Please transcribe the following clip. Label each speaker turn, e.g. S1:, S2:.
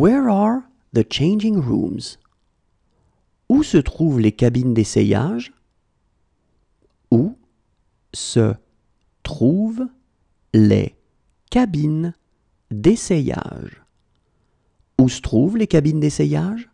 S1: Where are the changing rooms? Où se trouvent les cabines d'essayage? Où se trouvent les cabines d'essayage? Où se trouvent les cabines d'essayage?